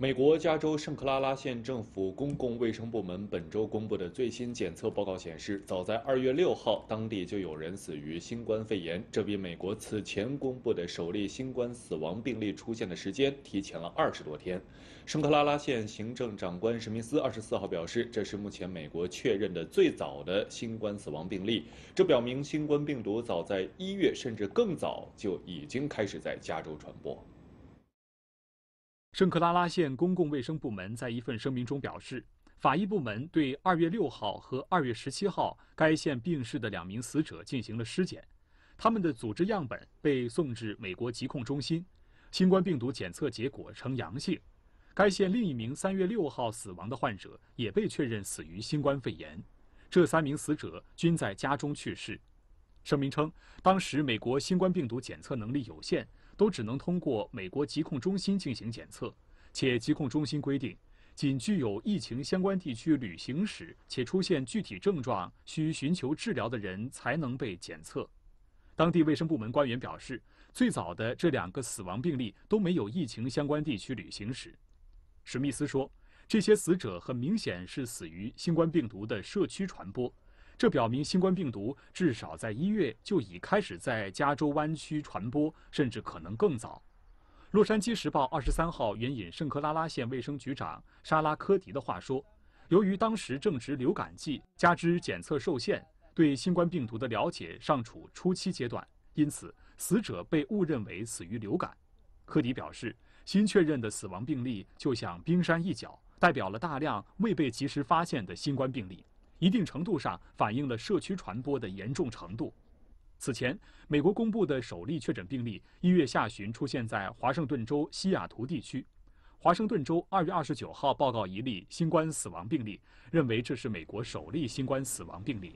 美国加州圣克拉拉县政府公共卫生部门本周公布的最新检测报告显示，早在二月六号，当地就有人死于新冠肺炎，这比美国此前公布的首例新冠死亡病例出现的时间提前了二十多天。圣克拉拉县行政长官史密斯二十四号表示，这是目前美国确认的最早的新冠死亡病例，这表明新冠病毒早在一月甚至更早就已经开始在加州传播。圣克拉拉县公共卫生部门在一份声明中表示，法医部门对2月6号和2月17号该县病逝的两名死者进行了尸检，他们的组织样本被送至美国疾控中心，新冠病毒检测结果呈阳性。该县另一名3月6号死亡的患者也被确认死于新冠肺炎。这三名死者均在家中去世。声明称，当时美国新冠病毒检测能力有限，都只能通过美国疾控中心进行检测，且疾控中心规定，仅具有疫情相关地区旅行史且出现具体症状需寻求治疗的人才能被检测。当地卫生部门官员表示，最早的这两个死亡病例都没有疫情相关地区旅行史。史密斯说，这些死者很明显是死于新冠病毒的社区传播。这表明新冠病毒至少在一月就已开始在加州湾区传播，甚至可能更早。《洛杉矶时报》二十三号援引圣克拉拉县卫生局长莎拉·科迪的话说：“由于当时正值流感季，加之检测受限，对新冠病毒的了解尚处初期阶段，因此死者被误认为死于流感。”科迪表示：“新确认的死亡病例就像冰山一角，代表了大量未被及时发现的新冠病例。”一定程度上反映了社区传播的严重程度。此前，美国公布的首例确诊病例一月下旬出现在华盛顿州西雅图地区。华盛顿州二月二十九号报告一例新冠死亡病例，认为这是美国首例新冠死亡病例。